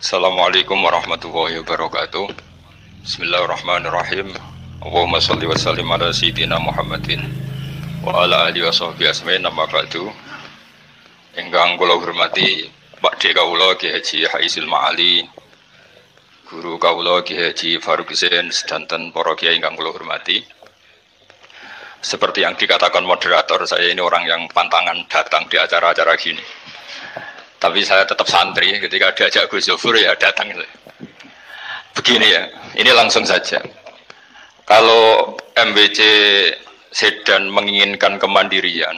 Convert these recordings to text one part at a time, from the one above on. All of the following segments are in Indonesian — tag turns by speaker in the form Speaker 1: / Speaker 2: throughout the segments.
Speaker 1: Assalamualaikum warahmatullahi wabarakatuh Bismillahirrahmanirrahim Allahumma salli wa sallim ala sayyidina Muhammadin Wa ala ahli wa sahbihi asmain nama ba'du Engkang kula hormati Pak D. Kaula Ki Haji Haisil Ma'ali Guru Kaula Ki Haji Faruk Zain sedanten para kiai ingkang kula hormati Seperti yang dikatakan moderator, saya ini orang yang pantangan datang di acara-acara gini tapi saya tetap santri ketika diajak Gus Zofur ya datang. Begini ya, ini langsung saja. Kalau MBC Sedan menginginkan kemandirian,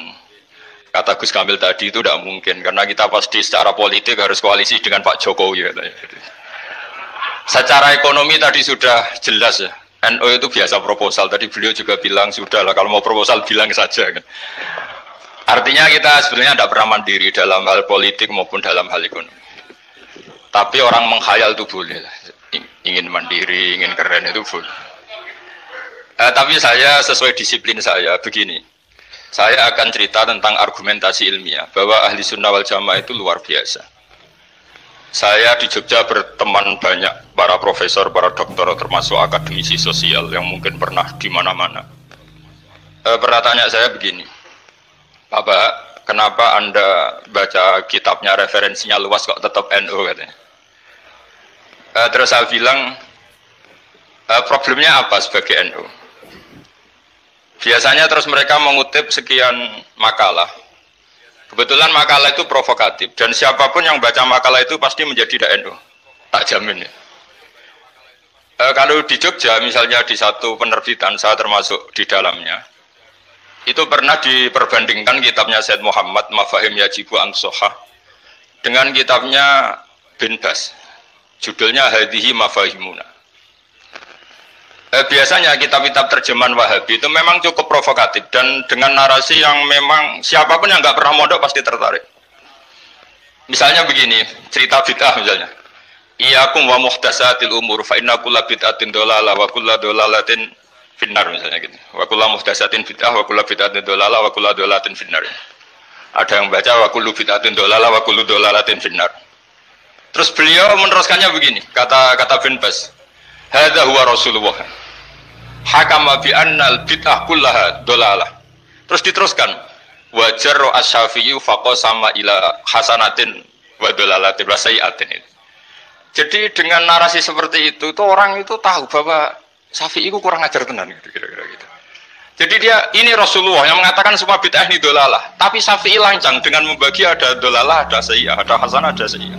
Speaker 1: kata Gus Kamil tadi itu tidak mungkin karena kita pasti secara politik harus koalisi dengan Pak Jokowi Secara ekonomi tadi sudah jelas ya. No itu biasa proposal tadi beliau juga bilang sudah lah kalau mau proposal bilang saja kan. Artinya kita sebenarnya tidak pernah mandiri dalam hal politik maupun dalam hal ekonomi. Tapi orang menghayal itu boleh Ingin mandiri, ingin keren itu boleh. Eh, tapi saya sesuai disiplin saya begini. Saya akan cerita tentang argumentasi ilmiah bahwa ahli sunnah wal jamaah itu luar biasa. Saya di Jogja berteman banyak para profesor, para dokter, termasuk akademisi sosial yang mungkin pernah di mana-mana. E, eh, pertanyaan saya begini, apa? Kenapa Anda baca kitabnya referensinya luas kok tetap NU katanya? Uh, terus saya bilang uh, problemnya apa sebagai NU? Biasanya terus mereka mengutip sekian makalah. Kebetulan makalah itu provokatif dan siapapun yang baca makalah itu pasti menjadi tidak NU. Tak jamin ya. E, kalau di Jogja misalnya di satu penerbitan saya termasuk di dalamnya itu pernah diperbandingkan kitabnya Said Muhammad Mafahim Yajibu Ansoha dengan kitabnya Bin Bas. Judulnya Hadihi Mafahimuna. Eh, biasanya kitab-kitab terjemahan Wahabi itu memang cukup provokatif dan dengan narasi yang memang siapapun yang nggak pernah mondok pasti tertarik. Misalnya begini, cerita bid'ah misalnya. Iyakum wa muhtasatil umur fa inna kulla bid'atin dolala wa kulla dolalatin finnar misalnya gitu. Wakula muhtasatin bid'ah, wakula bid'atin dolala, wakulah dolatin finnar. Ada yang baca wakulu bid'atin dolala, wakulu dolalatin finnar. Terus beliau meneruskannya begini, kata kata finpes. Bas. Hadza huwa Rasulullah. Hakama bi annal bid'ah kullaha dolalah. Terus diteruskan. Wajar ashafiyu faqo sama ila hasanatin wa dolalatin wa sayiatin. Jadi dengan narasi seperti itu, itu orang itu tahu bahwa Safi itu kurang ajar tenan gitu kira-kira gitu. Jadi dia ini Rasulullah yang mengatakan semua bid'ah ini dolalah. Tapi Syafi'i lancang dengan membagi ada dolalah, ada sayyah, ada Hasan, ada sayyah.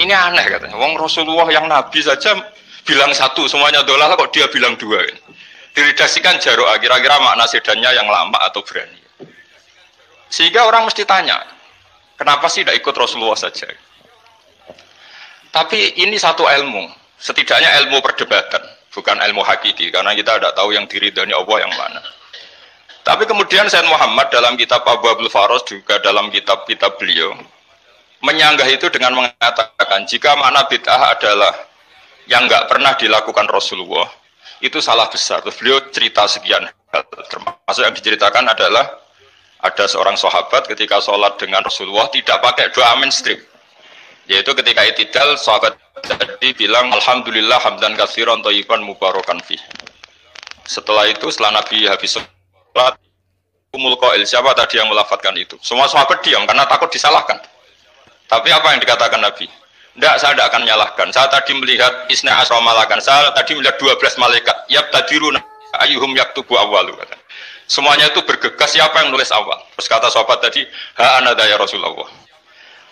Speaker 1: Ini aneh katanya. Wong Rasulullah yang Nabi saja bilang satu, semuanya dolalah kok dia bilang dua. Gitu. Diridasikan jaroa, kira-kira makna sedannya yang lama atau berani. Sehingga orang mesti tanya, kenapa sih tidak ikut Rasulullah saja? Tapi ini satu ilmu, setidaknya ilmu perdebatan bukan ilmu hakiki karena kita tidak tahu yang diri diridhani Allah yang mana. Tapi kemudian Sayyid Muhammad dalam kitab Abu Abdul Faros juga dalam kitab-kitab beliau menyanggah itu dengan mengatakan jika mana bid'ah adalah yang nggak pernah dilakukan Rasulullah itu salah besar. Terus beliau cerita sekian hal termasuk yang diceritakan adalah ada seorang sahabat ketika sholat dengan Rasulullah tidak pakai doa mainstream yaitu ketika itidal sahabat berarti bilang alhamdulillah hamdan katsiran thayyiban mubarakan fi. Setelah itu setelah Nabi habis sholat Umul Qail, siapa tadi yang melafatkan itu? Semua sahabat diam karena takut disalahkan. Tapi apa yang dikatakan Nabi? Tidak, saya tidak akan menyalahkan. Saya tadi melihat Isna Asra Malakan. Saya tadi melihat 12 malaikat. Yap tadiruna ayuhum yaktubu awalu. Semuanya itu bergegas siapa yang nulis awal. Terus kata sahabat tadi, ha anada ya Rasulullah.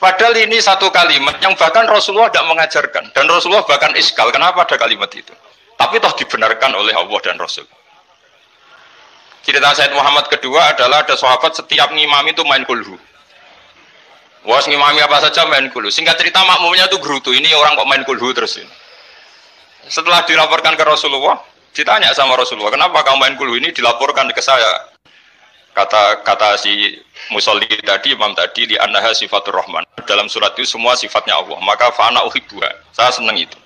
Speaker 1: Padahal ini satu kalimat yang bahkan Rasulullah tidak mengajarkan dan Rasulullah bahkan iskal. Kenapa ada kalimat itu? Tapi toh dibenarkan oleh Allah dan Rasul. Cerita Said Muhammad kedua adalah ada sahabat setiap ngimami itu main kulhu. Was ngimami apa saja main kulhu. Singkat cerita makmumnya itu gerutu. Ini orang kok main kulhu terus ini. Setelah dilaporkan ke Rasulullah, ditanya sama Rasulullah, kenapa kamu main kulhu ini dilaporkan ke saya? kata kata si musolli tadi imam tadi di annaha sifatur rahman dalam surat itu semua sifatnya Allah maka fana uhibbuha saya senang itu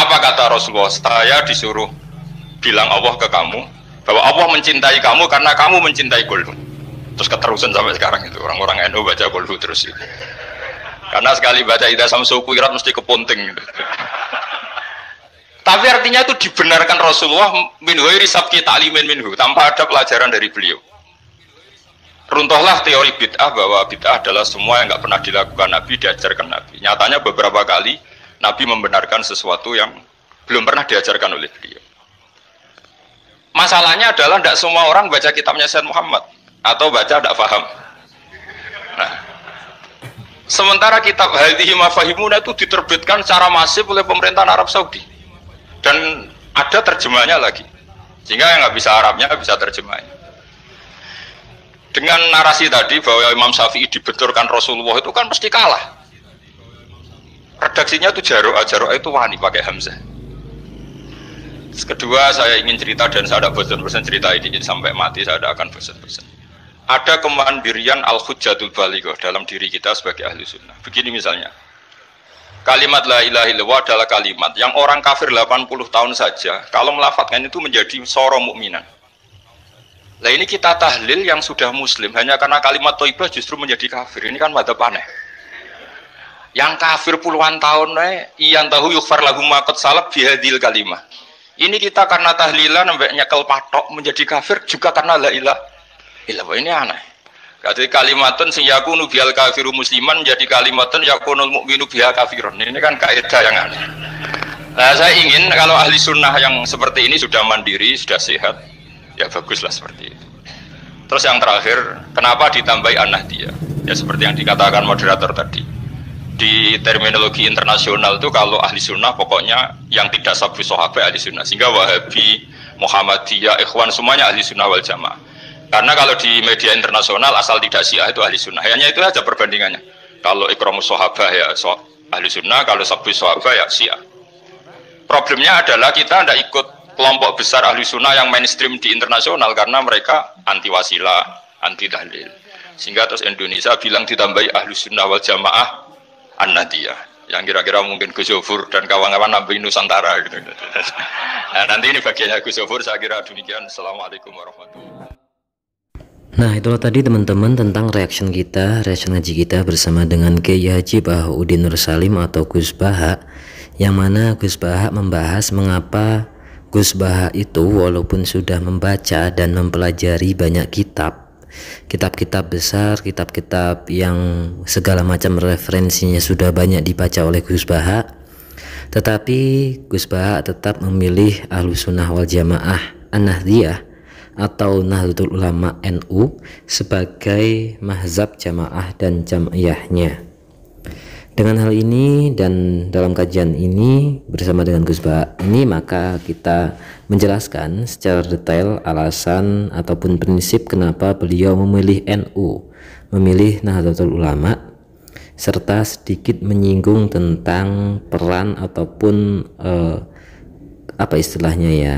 Speaker 1: apa kata Rasulullah saya disuruh bilang Allah ke kamu bahwa Allah mencintai kamu karena kamu mencintai kulhu terus keterusan sampai sekarang itu orang-orang NU baca kulhu terus itu. karena sekali baca idah samsuku irat mesti kepunting gitu. tapi artinya itu dibenarkan Rasulullah minhu irisab sabki ta'limin minhu tanpa ada pelajaran dari beliau Runtuhlah teori bid'ah bahwa bid'ah adalah semua yang nggak pernah dilakukan Nabi, diajarkan Nabi. Nyatanya beberapa kali Nabi membenarkan sesuatu yang belum pernah diajarkan oleh beliau. Masalahnya adalah tidak semua orang baca kitabnya Syekh Muhammad atau baca tidak paham. Nah, sementara kitab Hadhihi Mafahimuna itu diterbitkan secara masif oleh pemerintahan Arab Saudi dan ada terjemahnya lagi. Sehingga yang nggak bisa Arabnya bisa terjemahnya. Dengan narasi tadi bahwa Imam Syafi'i dibenturkan Rasulullah itu kan pasti kalah. Redaksinya itu jaro'a jaro'a itu wani pakai Hamzah. Kedua, saya ingin cerita dan saya ada bosan-bosan cerita ini sampai mati saya ada akan bosan-bosan. Ada kemandirian al-hujjatul baligho dalam diri kita sebagai ahli sunnah. Begini misalnya, kalimat la ilaha illallah adalah kalimat yang orang kafir 80 tahun saja kalau melafatkan itu menjadi soro mukminan. Nah ini kita tahlil yang sudah muslim hanya karena kalimat toibah justru menjadi kafir. Ini kan mata aneh. Yang kafir puluhan tahun nih, eh, iyan tahu yukfar lagu makot salab bihadil kalimah. Ini kita karena tahlilan sampai nyekel patok menjadi kafir juga karena la ilah. Ilah ini aneh. Jadi kalimatun sing yakunu bihal kafiru musliman jadi kalimatun yakunul mu'minu bihal kafirun. Ini kan kaidah yang aneh. Nah, saya ingin kalau ahli sunnah yang seperti ini sudah mandiri, sudah sehat, ya baguslah seperti itu terus yang terakhir kenapa ditambahi anak dia ya seperti yang dikatakan moderator tadi di terminologi internasional itu kalau ahli sunnah pokoknya yang tidak sabu sohabe ahli sunnah sehingga wahabi muhammadiyah ikhwan semuanya ahli sunnah wal jamaah karena kalau di media internasional asal tidak siah itu ahli sunnah hanya itu aja perbandingannya kalau ikramus sahabah ya so, ahli sunnah kalau sabu sahabah ya siah. problemnya adalah kita tidak ikut kelompok besar ahli sunnah yang mainstream di internasional karena mereka anti wasila, anti dalil. Sehingga terus Indonesia bilang ditambahi ahli sunnah wal jamaah an yang kira-kira mungkin Gus Yofur dan kawan-kawan Nabi Nusantara gitu. nah, nanti ini bagiannya Gus Yofur saya kira demikian. Assalamualaikum warahmatullahi wabarakatuh.
Speaker 2: Nah itulah tadi teman-teman tentang reaction kita, reaction ngaji kita bersama dengan Kiai Haji Bahudin Nur Salim atau Gus Baha yang mana Gus Baha membahas mengapa Gus Baha itu walaupun sudah membaca dan mempelajari banyak kitab, kitab-kitab besar, kitab-kitab yang segala macam referensinya sudah banyak dibaca oleh Gus Baha, tetapi Gus Baha tetap memilih Sunnah wal Jamaah An-Nahdiyah atau Nahdlatul Ulama NU sebagai mahzab jamaah dan jamiahnya. Dengan hal ini dan dalam kajian ini bersama dengan Gus Ba ini maka kita menjelaskan secara detail alasan ataupun prinsip kenapa beliau memilih NU, memilih Nahdlatul Ulama serta sedikit menyinggung tentang peran ataupun eh, apa istilahnya ya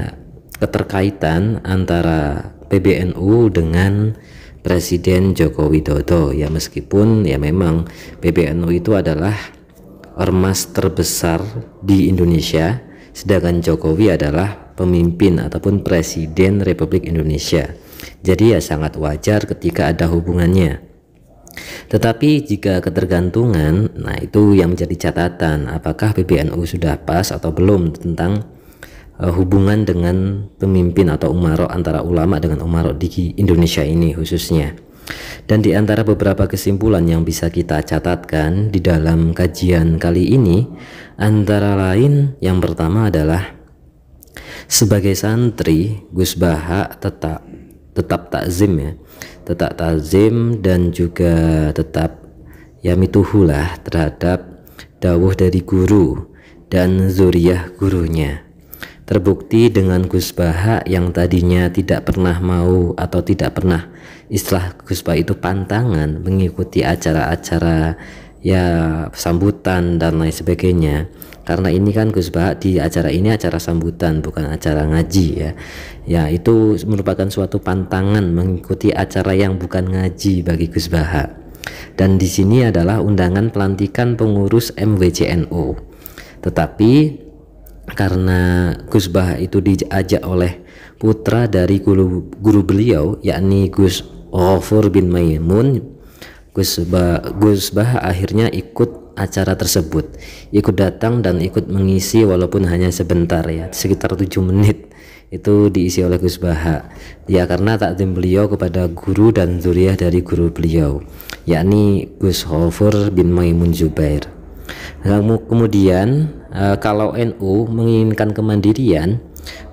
Speaker 2: keterkaitan antara PBNU dengan Presiden Joko Widodo ya meskipun ya memang PBNU itu adalah ormas terbesar di Indonesia sedangkan Jokowi adalah pemimpin ataupun presiden Republik Indonesia. Jadi ya sangat wajar ketika ada hubungannya. Tetapi jika ketergantungan, nah itu yang menjadi catatan apakah PBNU sudah pas atau belum tentang Eh, hubungan dengan pemimpin atau umaro antara ulama dengan umaro di Indonesia ini khususnya. Dan di antara beberapa kesimpulan yang bisa kita catatkan di dalam kajian kali ini antara lain yang pertama adalah sebagai santri Gus Baha tetap tetap takzim ya tetap takzim dan juga tetap yamituhu lah terhadap dawuh dari guru dan zuriyah gurunya Terbukti dengan Gus Baha yang tadinya tidak pernah mau atau tidak pernah istilah Gus Baha itu pantangan mengikuti acara-acara ya sambutan dan lain sebagainya. Karena ini kan Gus Baha di acara ini acara sambutan bukan acara ngaji ya. Ya itu merupakan suatu pantangan mengikuti acara yang bukan ngaji bagi Gus Baha. Dan di sini adalah undangan pelantikan pengurus MWCNO. Tetapi karena Gus Bah itu diajak oleh putra dari guru, guru beliau yakni Gus Ghafur bin Maimun Gus bah, Gus bah akhirnya ikut acara tersebut ikut datang dan ikut mengisi walaupun hanya sebentar ya sekitar tujuh menit itu diisi oleh Gus Baha ya karena takdim beliau kepada guru dan zuriah dari guru beliau yakni Gus Hofer bin Maimun Zubair kemudian Eh, kalau NU menginginkan kemandirian,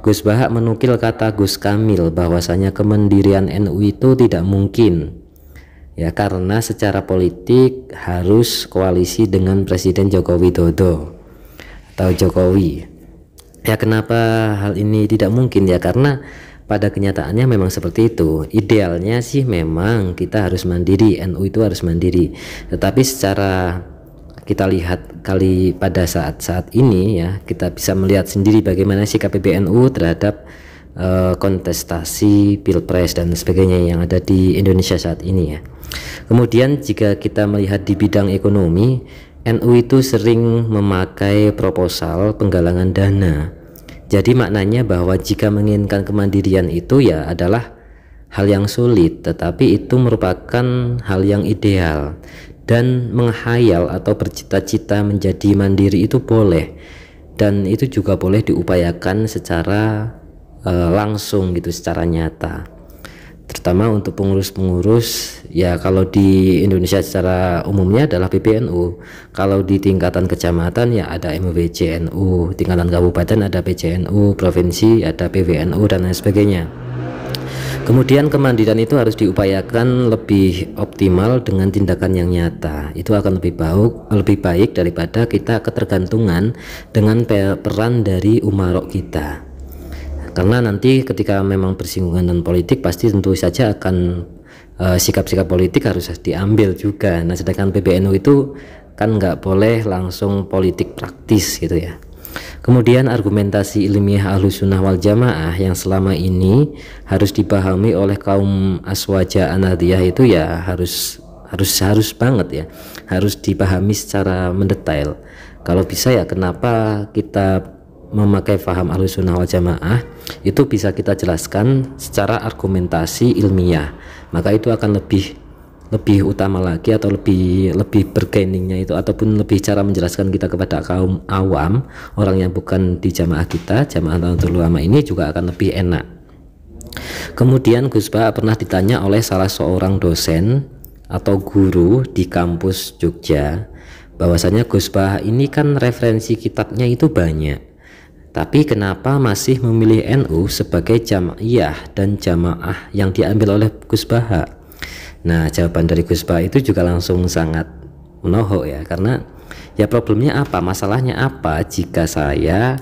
Speaker 2: Gus Bahak menukil kata Gus Kamil bahwasanya kemandirian NU itu tidak mungkin. Ya karena secara politik harus koalisi dengan Presiden Joko Widodo atau Jokowi. Ya kenapa hal ini tidak mungkin ya karena pada kenyataannya memang seperti itu. Idealnya sih memang kita harus mandiri, NU itu harus mandiri. Tetapi secara kita lihat kali pada saat-saat ini ya kita bisa melihat sendiri bagaimana sikap PBNU terhadap uh, kontestasi pilpres dan sebagainya yang ada di Indonesia saat ini ya. Kemudian jika kita melihat di bidang ekonomi, NU itu sering memakai proposal penggalangan dana. Jadi maknanya bahwa jika menginginkan kemandirian itu ya adalah hal yang sulit, tetapi itu merupakan hal yang ideal dan menghayal atau bercita-cita menjadi mandiri itu boleh dan itu juga boleh diupayakan secara e, langsung gitu secara nyata terutama untuk pengurus-pengurus ya kalau di Indonesia secara umumnya adalah PPNU kalau di tingkatan kecamatan ya ada MWCNU tingkatan kabupaten ada PCNU provinsi ada PWNU dan lain sebagainya Kemudian kemandirian itu harus diupayakan lebih optimal dengan tindakan yang nyata. Itu akan lebih baik lebih baik daripada kita ketergantungan dengan peran dari umarok kita. Karena nanti ketika memang persinggungan dan politik pasti tentu saja akan eh, sikap-sikap e, politik harus diambil juga. Nah, sedangkan PBNU itu kan nggak boleh langsung politik praktis gitu ya. Kemudian argumentasi ilmiah Ahlussunnah wal Jamaah yang selama ini harus dipahami oleh kaum aswaja anadiyah itu ya harus harus harus banget ya. Harus dipahami secara mendetail. Kalau bisa ya kenapa kita memakai faham Ahlussunnah wal Jamaah itu bisa kita jelaskan secara argumentasi ilmiah. Maka itu akan lebih lebih utama lagi atau lebih lebih bergainingnya itu ataupun lebih cara menjelaskan kita kepada kaum awam orang yang bukan di jamaah kita jamaah Nahdlatul Ulama ini juga akan lebih enak kemudian Gus Ba pernah ditanya oleh salah seorang dosen atau guru di kampus Jogja bahwasanya Gus Ba ini kan referensi kitabnya itu banyak tapi kenapa masih memilih NU sebagai jamaah dan jamaah yang diambil oleh Gus Baha? Nah, jawaban dari Gus Ba itu juga langsung sangat menohok ya, karena ya problemnya apa, masalahnya apa jika saya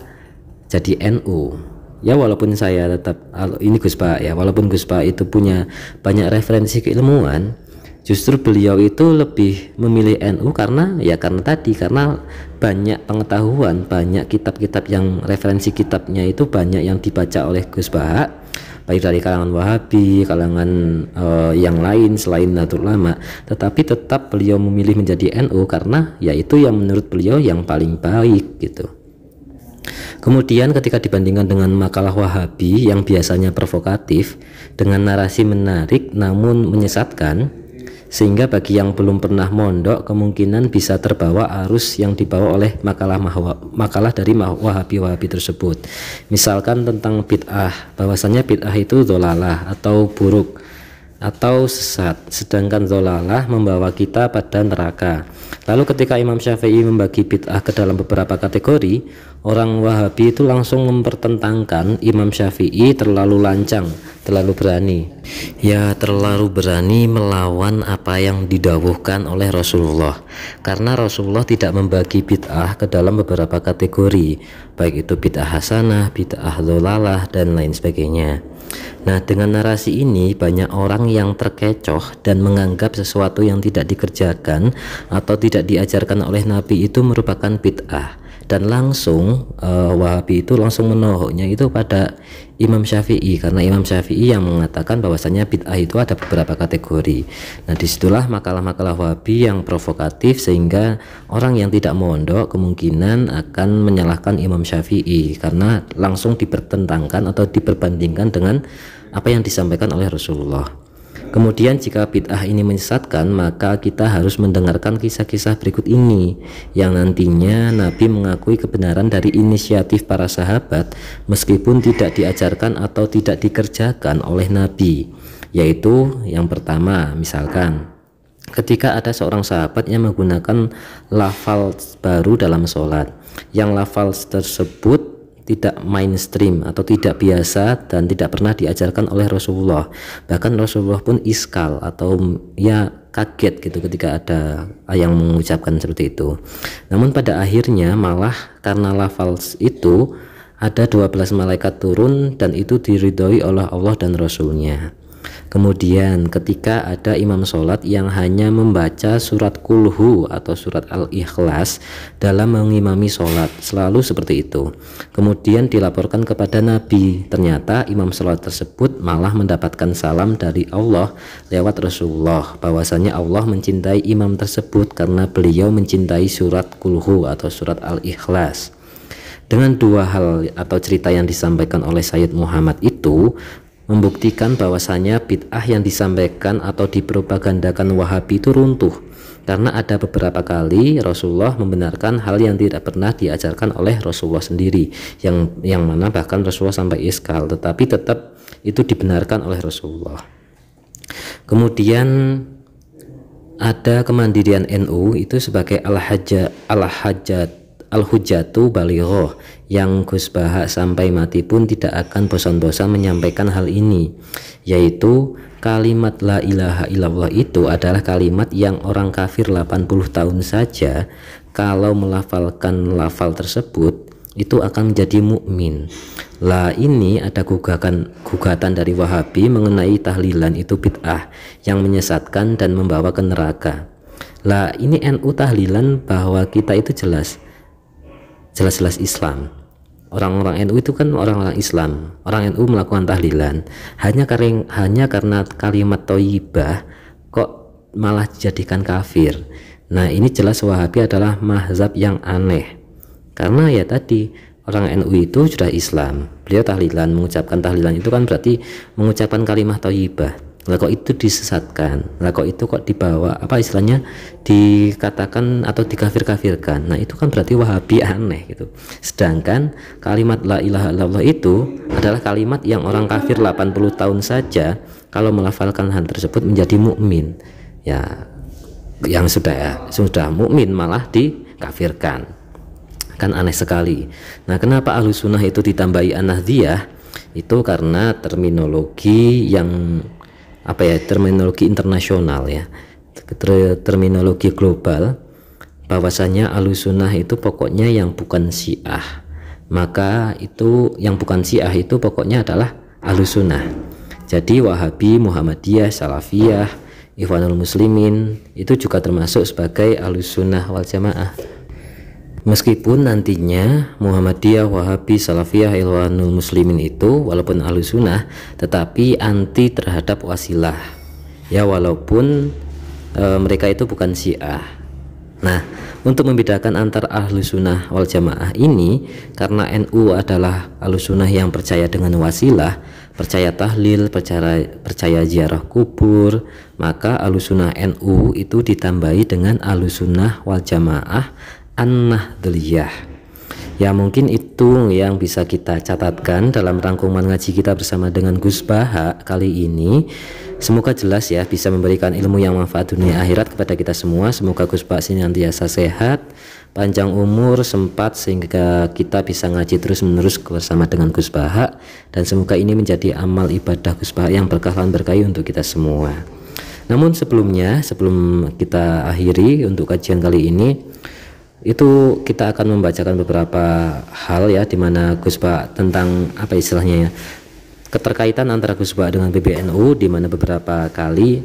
Speaker 2: jadi NU. Ya walaupun saya tetap ini Gus Ba ya, walaupun Gus Ba itu punya banyak referensi keilmuan, justru beliau itu lebih memilih NU karena ya karena tadi karena banyak pengetahuan, banyak kitab-kitab yang referensi kitabnya itu banyak yang dibaca oleh Gus Ba baik dari kalangan Wahabi, kalangan uh, yang lain selain Nahdlatul Ulama, tetapi tetap beliau memilih menjadi NU karena yaitu yang menurut beliau yang paling baik gitu. Kemudian ketika dibandingkan dengan makalah Wahabi yang biasanya provokatif dengan narasi menarik namun menyesatkan, sehingga bagi yang belum pernah mondok kemungkinan bisa terbawa arus yang dibawa oleh makalah mahwa, makalah dari wahabi wahabi tersebut misalkan tentang bid'ah bahwasanya bid'ah itu dolalah atau buruk atau sesat, sedangkan zolalah membawa kita pada neraka. Lalu ketika Imam Syafi'i membagi bid'ah ke dalam beberapa kategori, orang Wahabi itu langsung mempertentangkan Imam Syafi'i terlalu lancang, terlalu berani. Ya, terlalu berani melawan apa yang didawuhkan oleh Rasulullah. Karena Rasulullah tidak membagi bid'ah ke dalam beberapa kategori, baik itu bid'ah hasanah, bid'ah zolalah, dan lain sebagainya. Nah, dengan narasi ini banyak orang yang terkecoh dan menganggap sesuatu yang tidak dikerjakan atau tidak diajarkan oleh nabi itu merupakan bid'ah dan langsung uh, Wahabi itu langsung menohoknya itu pada Imam Syafi'i karena Imam Syafi'i yang mengatakan bahwasanya bid'ah itu ada beberapa kategori. Nah disitulah makalah-makalah Wahabi yang provokatif sehingga orang yang tidak mondok kemungkinan akan menyalahkan Imam Syafi'i karena langsung dipertentangkan atau diperbandingkan dengan apa yang disampaikan oleh Rasulullah. Kemudian jika bid'ah ini menyesatkan, maka kita harus mendengarkan kisah-kisah berikut ini yang nantinya Nabi mengakui kebenaran dari inisiatif para sahabat meskipun tidak diajarkan atau tidak dikerjakan oleh Nabi. Yaitu yang pertama, misalkan ketika ada seorang sahabat yang menggunakan lafal baru dalam sholat yang lafal tersebut tidak mainstream atau tidak biasa dan tidak pernah diajarkan oleh Rasulullah. Bahkan Rasulullah pun iskal atau ya kaget gitu ketika ada yang mengucapkan seperti itu. Namun pada akhirnya malah karena lafal itu ada 12 malaikat turun dan itu diridhoi oleh Allah dan Rasulnya. Kemudian ketika ada imam sholat yang hanya membaca surat kulhu atau surat al-ikhlas dalam mengimami sholat selalu seperti itu. Kemudian dilaporkan kepada Nabi. Ternyata imam sholat tersebut malah mendapatkan salam dari Allah lewat Rasulullah. Bahwasanya Allah mencintai imam tersebut karena beliau mencintai surat kulhu atau surat al-ikhlas. Dengan dua hal atau cerita yang disampaikan oleh Sayyid Muhammad itu, membuktikan bahwasanya bid'ah yang disampaikan atau dipropagandakan Wahabi itu runtuh karena ada beberapa kali Rasulullah membenarkan hal yang tidak pernah diajarkan oleh Rasulullah sendiri yang yang mana bahkan Rasulullah sampai iskal tetapi tetap itu dibenarkan oleh Rasulullah kemudian ada kemandirian NU itu sebagai al hajat Al-Hujjatu Balighoh yang Gus Baha sampai mati pun tidak akan bosan-bosan menyampaikan hal ini yaitu kalimat la ilaha illallah itu adalah kalimat yang orang kafir 80 tahun saja kalau melafalkan lafal tersebut itu akan menjadi mukmin. La ini ada gugatan gugatan dari Wahabi mengenai tahlilan itu bid'ah yang menyesatkan dan membawa ke neraka. Lah ini NU tahlilan bahwa kita itu jelas jelas-jelas Islam orang-orang NU itu kan orang-orang Islam orang NU melakukan tahlilan hanya karena hanya karena kalimat toyibah kok malah dijadikan kafir nah ini jelas Wahabi adalah mazhab yang aneh karena ya tadi orang NU itu sudah Islam beliau tahlilan mengucapkan tahlilan itu kan berarti mengucapkan kalimat toyibah lah kok itu disesatkan lah kok itu kok dibawa apa istilahnya dikatakan atau dikafir-kafirkan nah itu kan berarti wahabi aneh gitu sedangkan kalimat la ilaha illallah itu adalah kalimat yang orang kafir 80 tahun saja kalau melafalkan hal tersebut menjadi mukmin ya yang sudah ya sudah mukmin malah dikafirkan kan aneh sekali nah kenapa ahlus sunnah itu ditambahi anah itu karena terminologi yang apa ya terminologi internasional ya ter terminologi global bahwasanya alusunah itu pokoknya yang bukan syiah maka itu yang bukan syiah itu pokoknya adalah alusunah jadi wahabi muhammadiyah salafiyah ikhwanul muslimin itu juga termasuk sebagai alusunah wal jamaah Meskipun nantinya Muhammadiyah, Wahabi, Salafiyah, Ilwanul Muslimin itu walaupun alusunah, tetapi anti terhadap wasilah ya walaupun e, mereka itu bukan syiah Nah, untuk membedakan antar ahlu sunnah wal jamaah ini, karena NU adalah alusunah yang percaya dengan wasilah, percaya tahlil, percaya, percaya ziarah kubur, maka alusunah NU itu ditambahi dengan alusunah wal jamaah An-Nahdliyah. Ya mungkin itu yang bisa kita catatkan dalam rangkuman ngaji kita bersama dengan Gus Baha kali ini. Semoga jelas ya bisa memberikan ilmu yang manfaat dunia akhirat kepada kita semua. Semoga Gus Baha senantiasa sehat, panjang umur, sempat sehingga kita bisa ngaji terus menerus bersama dengan Gus Baha dan semoga ini menjadi amal ibadah Gus Baha yang berkah dan berkayu untuk kita semua. Namun sebelumnya, sebelum kita akhiri untuk kajian kali ini, itu kita akan membacakan beberapa hal ya di mana Gus Pak tentang apa istilahnya ya keterkaitan antara Gus Bah dengan PBNU di mana beberapa kali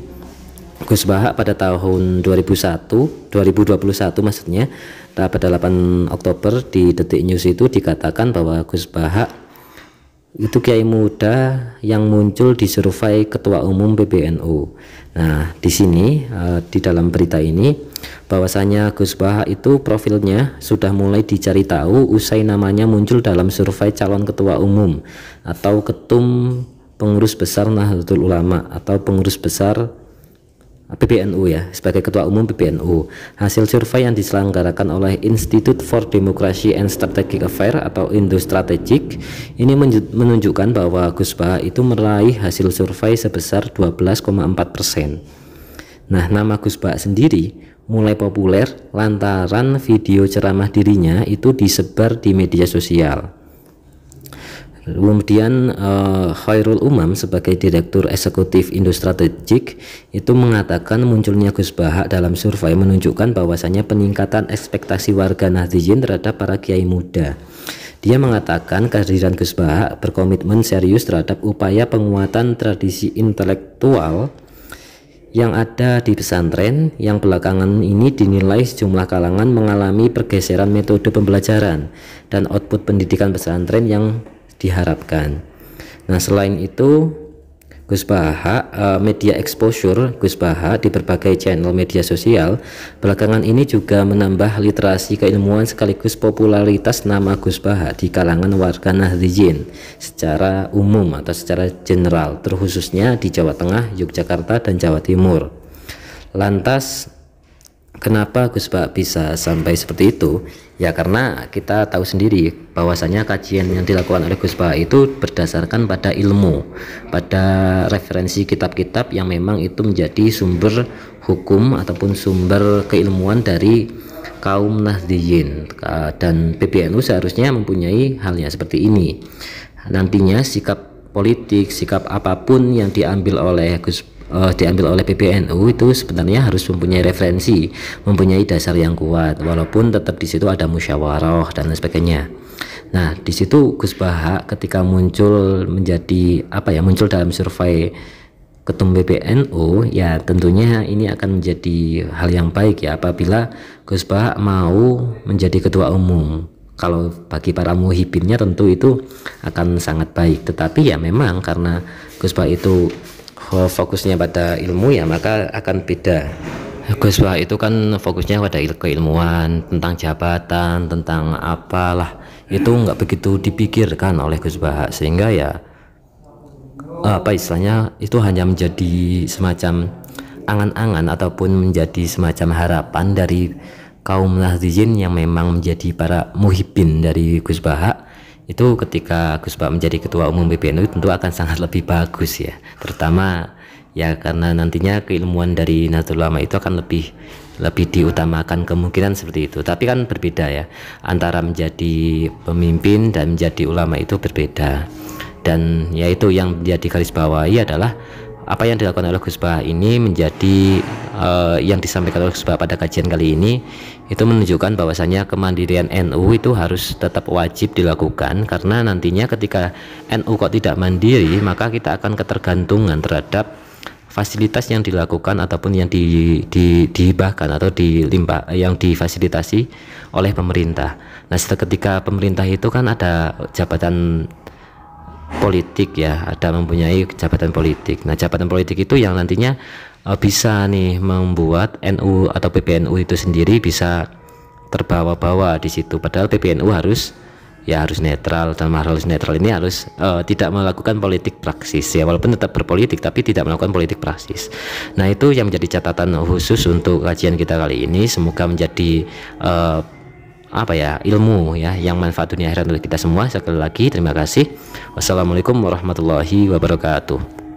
Speaker 2: Gus Bah pada tahun 2001 2021 maksudnya pada 8 Oktober di Detik News itu dikatakan bahwa Gus Bah itu kiai muda yang muncul di survei ketua umum PBNU. Nah, di sini uh, di dalam berita ini bahwasanya Gus Baha itu profilnya sudah mulai dicari tahu usai namanya muncul dalam survei calon ketua umum atau ketum pengurus besar Nahdlatul Ulama atau pengurus besar PBNU ya sebagai ketua umum PBNU. Hasil survei yang diselenggarakan oleh Institute for Democracy and Strategic Affairs atau Indo Strategic ini menunjukkan bahwa Gus Baha itu meraih hasil survei sebesar 12,4 persen. Nah, nama Gus Baha sendiri mulai populer lantaran video ceramah dirinya itu disebar di media sosial. Kemudian uh, Khairul Umam sebagai Direktur Eksekutif Indo Strategik itu mengatakan munculnya Gus Bahak dalam survei menunjukkan bahwasannya peningkatan ekspektasi warga Nahdijin terhadap para kiai muda. Dia mengatakan kehadiran Gus Bahak berkomitmen serius terhadap upaya penguatan tradisi intelektual yang ada di pesantren yang belakangan ini dinilai sejumlah kalangan mengalami pergeseran metode pembelajaran dan output pendidikan pesantren yang diharapkan. Nah, selain itu Gus Baha eh, media exposure Gus Baha di berbagai channel media sosial belakangan ini juga menambah literasi keilmuan sekaligus popularitas nama Gus Baha di kalangan warga Nahdliyin secara umum atau secara general terkhususnya di Jawa Tengah, Yogyakarta dan Jawa Timur. Lantas Kenapa Gus Pak bisa sampai seperti itu? Ya karena kita tahu sendiri bahwasanya kajian yang dilakukan oleh Gus Pak itu berdasarkan pada ilmu, pada referensi kitab-kitab yang memang itu menjadi sumber hukum ataupun sumber keilmuan dari kaum Nahdiyin dan PBNU seharusnya mempunyai halnya seperti ini. Nantinya sikap politik, sikap apapun yang diambil oleh Gus uh, diambil oleh PBNU oh, itu sebenarnya harus mempunyai referensi, mempunyai dasar yang kuat, walaupun tetap di situ ada musyawarah dan lain sebagainya. Nah, di situ Gus Baha ketika muncul menjadi apa ya, muncul dalam survei ketum PBNU oh, ya tentunya ini akan menjadi hal yang baik ya apabila Gus Baha mau menjadi ketua umum kalau bagi para muhibinnya tentu itu akan sangat baik tetapi ya memang karena Gus Baha itu fokusnya pada ilmu ya maka akan beda Guswa itu kan fokusnya pada il keilmuan tentang jabatan tentang apalah itu nggak begitu dipikirkan oleh Gus sehingga ya apa istilahnya itu hanya menjadi semacam angan-angan ataupun menjadi semacam harapan dari kaum nahdijin yang memang menjadi para muhibin dari Gus Bahak itu ketika Gus Pak menjadi ketua umum PBNU tentu akan sangat lebih bagus ya terutama ya karena nantinya keilmuan dari Nahdlatul Ulama itu akan lebih lebih diutamakan kemungkinan seperti itu tapi kan berbeda ya antara menjadi pemimpin dan menjadi ulama itu berbeda dan yaitu yang menjadi garis bawahi adalah apa yang dilakukan oleh Gus Bah ini menjadi uh, yang disampaikan oleh Gus Bah pada kajian kali ini itu menunjukkan bahwasanya kemandirian NU itu harus tetap wajib dilakukan karena nantinya ketika NU kok tidak mandiri maka kita akan ketergantungan terhadap fasilitas yang dilakukan ataupun yang di, di, dihibahkan atau dilimpa yang difasilitasi oleh pemerintah. Nah, setelah ketika pemerintah itu kan ada jabatan politik ya ada mempunyai jabatan politik nah jabatan politik itu yang nantinya uh, bisa nih membuat NU atau PBNU itu sendiri bisa terbawa-bawa di situ padahal PBNU harus ya harus netral dan harus netral ini harus uh, tidak melakukan politik praksis ya walaupun tetap berpolitik tapi tidak melakukan politik praksis nah itu yang menjadi catatan khusus untuk kajian kita kali ini semoga menjadi uh, apa ya ilmu ya yang manfaat dunia akhirat untuk kita semua sekali lagi terima kasih wassalamualaikum warahmatullahi wabarakatuh